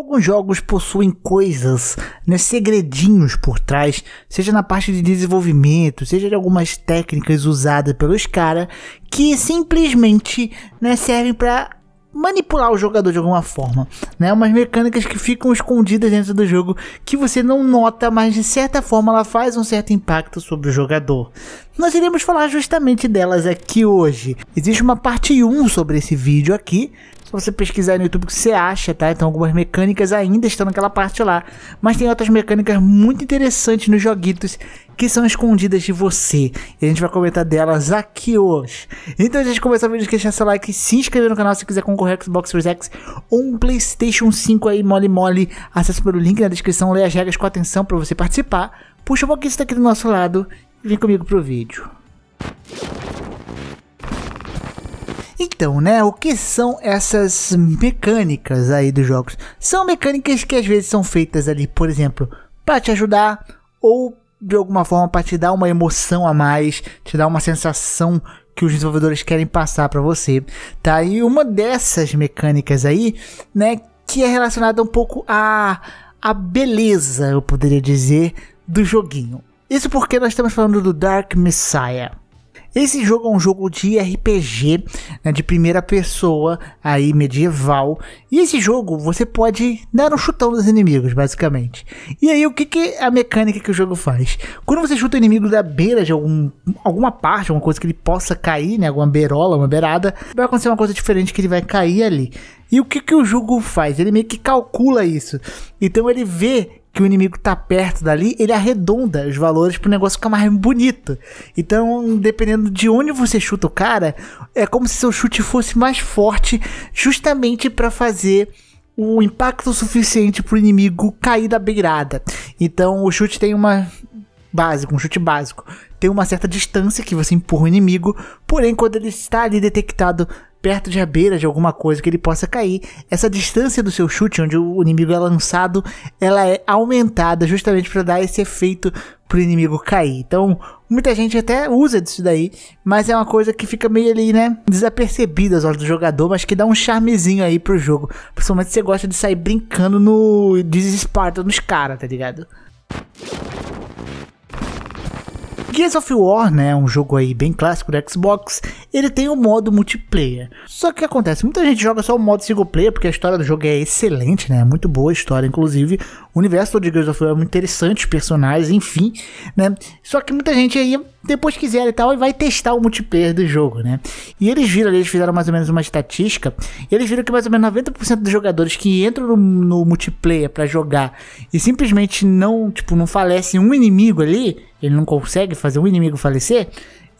Alguns jogos possuem coisas, né, segredinhos por trás, seja na parte de desenvolvimento, seja de algumas técnicas usadas pelos caras, que simplesmente né, servem para manipular o jogador de alguma forma, né? Umas mecânicas que ficam escondidas dentro do jogo que você não nota, mas de certa forma ela faz um certo impacto sobre o jogador. Nós iremos falar justamente delas aqui hoje. Existe uma parte 1 sobre esse vídeo aqui, se você pesquisar no YouTube que você acha, tá? Então algumas mecânicas ainda estão naquela parte lá, mas tem outras mecânicas muito interessantes nos joguitos que são escondidas de você. E a gente vai comentar delas aqui hoje. Então, gente, começa o vídeo, deixa seu like, se inscrever no canal se quiser concorrer ao Xbox Series X ou um PlayStation 5 aí, mole mole. Acesse pelo link na descrição, leia as regras com atenção para você participar. Puxa o um pouquinho está aqui do nosso lado e vem comigo pro vídeo. Então, né, o que são essas mecânicas aí dos jogos? São mecânicas que às vezes são feitas ali, por exemplo, para te ajudar ou de alguma forma para te dar uma emoção a mais, te dar uma sensação que os desenvolvedores querem passar para você, tá? E uma dessas mecânicas aí, né, que é relacionada um pouco à a beleza, eu poderia dizer, do joguinho. Isso porque nós estamos falando do Dark Messiah. Esse jogo é um jogo de RPG, né, de primeira pessoa, aí medieval. E esse jogo você pode dar um chutão dos inimigos, basicamente. E aí o que, que é a mecânica que o jogo faz? Quando você chuta o inimigo da beira de algum, alguma parte, alguma coisa que ele possa cair, né, alguma beirola, uma beirada, vai acontecer uma coisa diferente que ele vai cair ali. E o que, que o jogo faz? Ele meio que calcula isso. Então ele vê que o inimigo tá perto dali, ele arredonda os valores pro negócio ficar mais bonito. Então, dependendo de onde você chuta o cara, é como se seu chute fosse mais forte, justamente para fazer o impacto suficiente pro inimigo cair da beirada. Então, o chute tem uma básico, um chute básico. Tem uma certa distância que você empurra o inimigo, porém quando ele está ali detectado perto de a beira de alguma coisa que ele possa cair. Essa distância do seu chute, onde o inimigo é lançado, ela é aumentada justamente para dar esse efeito pro inimigo cair. Então, muita gente até usa disso daí, mas é uma coisa que fica meio ali, né, desapercebida aos olhos do jogador, mas que dá um charmezinho aí pro jogo. Principalmente se você gosta de sair brincando no desesparta nos caras, tá ligado? Gears of War, né, um jogo aí bem clássico do Xbox, ele tem o um modo multiplayer. Só que acontece, muita gente joga só o modo single player, porque a história do jogo é excelente, né, muito boa a história, inclusive. O universo de Gears of War é muito interessante, personagens, enfim, né. Só que muita gente aí depois quiser e tal, e vai testar o multiplayer do jogo, né? E eles viram, eles fizeram mais ou menos uma estatística, eles viram que mais ou menos 90% dos jogadores que entram no, no multiplayer para jogar e simplesmente não, tipo, não falecem um inimigo ali, ele não consegue fazer um inimigo falecer,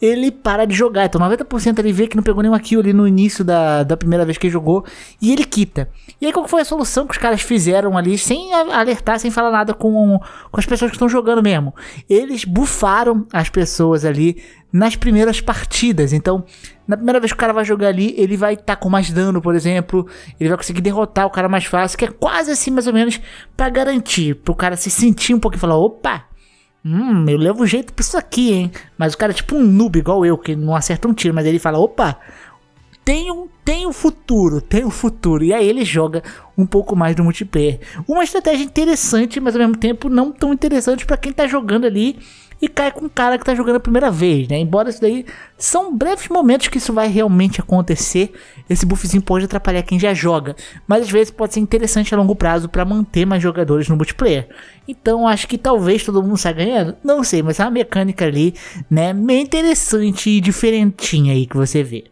ele para de jogar. Então 90% ele vê que não pegou nenhuma kill ali no início da, da primeira vez que ele jogou e ele quita. E aí qual foi a solução que os caras fizeram ali, sem alertar, sem falar nada com, com as pessoas que estão jogando mesmo? Eles bufaram as pessoas ali nas primeiras partidas. Então, na primeira vez que o cara vai jogar ali, ele vai estar tá com mais dano, por exemplo. Ele vai conseguir derrotar o cara mais fácil, que é quase assim, mais ou menos, para garantir, pro cara se sentir um pouquinho e falar: opa, Hum, eu levo jeito pra isso aqui, hein? Mas o cara é tipo um noob igual eu, que não acerta um tiro, mas ele fala: opa, tem um, tem um futuro, tem um futuro. E aí ele joga um pouco mais do multiplayer. Uma estratégia interessante, mas ao mesmo tempo não tão interessante para quem tá jogando ali e cai com o cara que tá jogando a primeira vez, né? Embora isso daí são breves momentos que isso vai realmente acontecer. Esse buffzinho pode atrapalhar quem já joga, mas às vezes pode ser interessante a longo prazo para manter mais jogadores no multiplayer. Então acho que talvez todo mundo saia ganhando, não sei, mas é uma mecânica ali, né, meio interessante e diferentinha aí que você vê.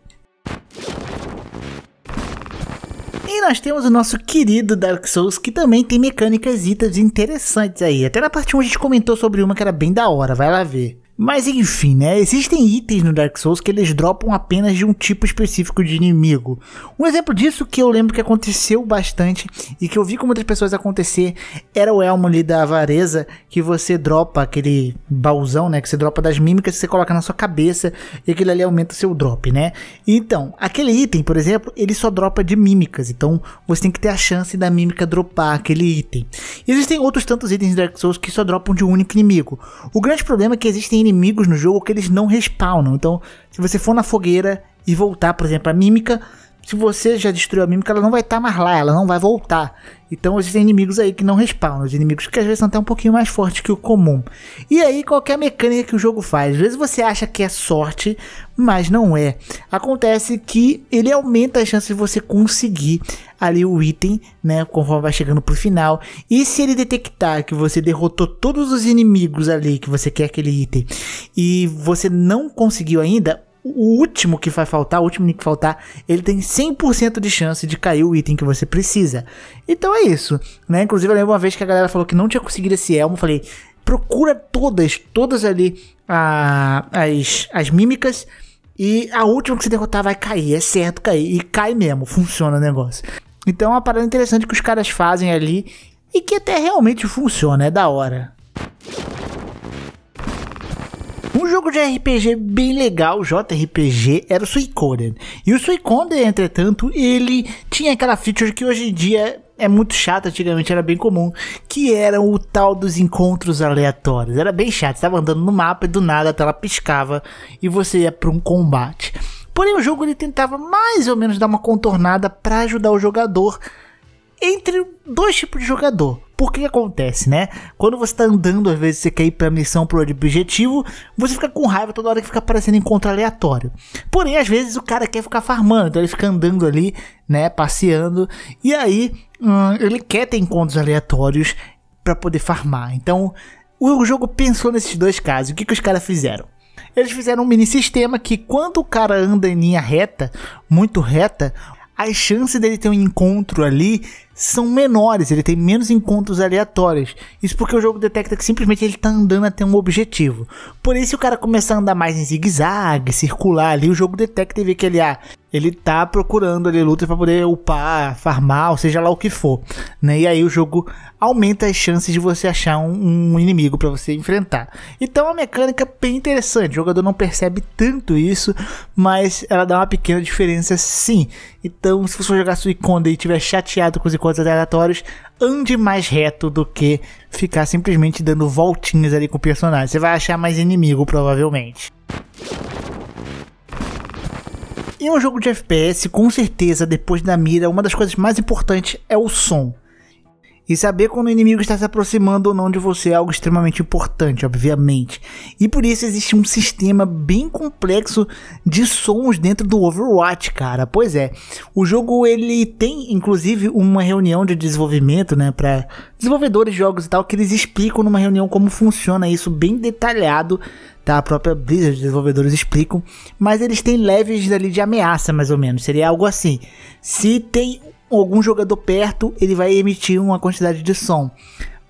nós temos o nosso querido Dark Souls, que também tem mecânicas interessantes aí. Até na parte 1 a gente comentou sobre uma que era bem da hora, vai lá ver. Mas enfim, né? Existem itens no Dark Souls que eles dropam apenas de um tipo específico de inimigo. Um exemplo disso que eu lembro que aconteceu bastante e que eu vi com muitas pessoas acontecer era o elmo ali da avareza, que você dropa aquele baúzão, né? Que você dropa das mímicas que você coloca na sua cabeça e aquele ali aumenta o seu drop, né? Então, aquele item, por exemplo, ele só dropa de mímicas. Então, você tem que ter a chance da mímica dropar aquele item. existem outros tantos itens no Dark Souls que só dropam de um único inimigo. O grande problema é que existem inimigos inimigos no jogo que eles não respawnam. Então, se você for na fogueira e voltar, por exemplo, a mímica, se você já destruiu a mímica, ela não vai estar tá mais lá, ela não vai voltar. Então existem inimigos aí que não respawnam, os inimigos que às vezes são até um pouquinho mais fortes que o comum. E aí qualquer mecânica que o jogo faz, às vezes você acha que é sorte, mas não é. Acontece que ele aumenta a chance de você conseguir ali o item, né, conforme vai chegando pro final. E se ele detectar que você derrotou todos os inimigos ali que você quer aquele item e você não conseguiu ainda, o último que vai faltar, o último que faltar, ele tem 100% de chance de cair o item que você precisa. Então é isso, né? Inclusive eu lembro uma vez que a galera falou que não tinha conseguido esse elmo, falei, procura todas, todas ali a, as, as mímicas e a última que você derrotar vai cair, é certo cair, e cai mesmo, funciona o negócio. Então é uma parada interessante que os caras fazem ali e que até realmente funciona, é da hora. jogo de RPG bem legal, JRPG, era o Suicoden. E o Suicoden, entretanto, ele tinha aquela feature que hoje em dia é muito chata antigamente era bem comum, que era o tal dos encontros aleatórios. Era bem chato, você estava andando no mapa e do nada a tela piscava e você ia para um combate. Porém, o jogo ele tentava mais ou menos dar uma contornada para ajudar o jogador entre dois tipos de jogador. Por que acontece, né? Quando você tá andando, às vezes você quer ir pra missão, pro objetivo, você fica com raiva toda hora que fica aparecendo encontro aleatório. Porém, às vezes o cara quer ficar farmando, então ele fica andando ali, né, passeando, e aí hum, ele quer ter encontros aleatórios para poder farmar. Então, o jogo pensou nesses dois casos. O que, que os caras fizeram? Eles fizeram um mini sistema que quando o cara anda em linha reta, muito reta, as chances dele ter um encontro ali são menores, ele tem menos encontros aleatórios. Isso porque o jogo detecta que simplesmente ele está andando até um objetivo. Por isso, se o cara começar a andar mais em zigue-zague, circular ali, o jogo detecta e vê que ele, ah, ele tá procurando ali luta para poder upar, farmar, ou seja lá o que for, né? E aí o jogo aumenta as chances de você achar um, um inimigo para você enfrentar. Então é uma mecânica bem interessante. O jogador não percebe tanto isso, mas ela dá uma pequena diferença sim. Então, se você jogar Suiconda e estiver chateado com os encontros aleatórios, ande mais reto do que ficar simplesmente dando voltinhas ali com o personagem. Você vai achar mais inimigo provavelmente. Em um jogo de FPS, com certeza, depois da mira, uma das coisas mais importantes é o som. E saber quando o inimigo está se aproximando ou não de você é algo extremamente importante, obviamente. E por isso existe um sistema bem complexo de sons dentro do Overwatch, cara. Pois é, o jogo ele tem inclusive uma reunião de desenvolvimento, né, para desenvolvedores de jogos e tal, que eles explicam numa reunião como funciona isso bem detalhado, tá? A própria Blizzard, os desenvolvedores explicam, mas eles têm leves ali de ameaça, mais ou menos. Seria algo assim: se tem algum jogador perto, ele vai emitir uma quantidade de som.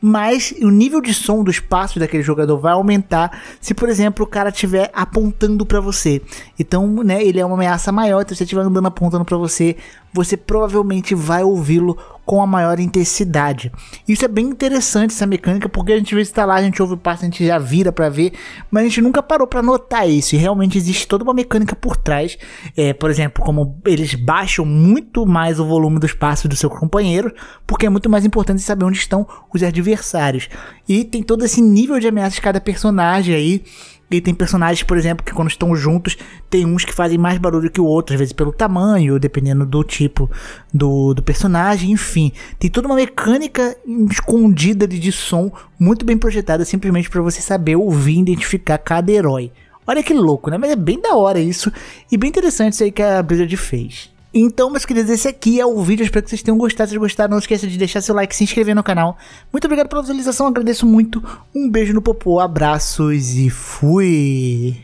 Mas o nível de som do espaço daquele jogador vai aumentar se, por exemplo, o cara estiver apontando para você. Então, né, ele é uma ameaça maior. Então, se ele estiver andando apontando para você, você provavelmente vai ouvi-lo com a maior intensidade. Isso é bem interessante essa mecânica, porque a gente vê se tá lá, a gente ouve o passo, a gente já vira para ver, mas a gente nunca parou para notar isso. E realmente existe toda uma mecânica por trás. É, por exemplo, como eles baixam muito mais o volume dos passos do seu companheiro, porque é muito mais importante saber onde estão os adversários. E tem todo esse nível de ameaças de cada personagem aí. E tem personagens, por exemplo, que quando estão juntos, tem uns que fazem mais barulho que o outro, às vezes pelo tamanho, dependendo do tipo do, do personagem, enfim. Tem toda uma mecânica escondida de, de som muito bem projetada, simplesmente para você saber ouvir e identificar cada herói. Olha que louco, né? Mas é bem da hora isso e bem interessante isso aí que a Blizzard fez. Então, meus queridos, esse aqui é o vídeo. Espero que vocês tenham gostado. Se gostaram, não esqueça de deixar seu like, se inscrever no canal. Muito obrigado pela visualização, agradeço muito. Um beijo no popô, abraços e fui!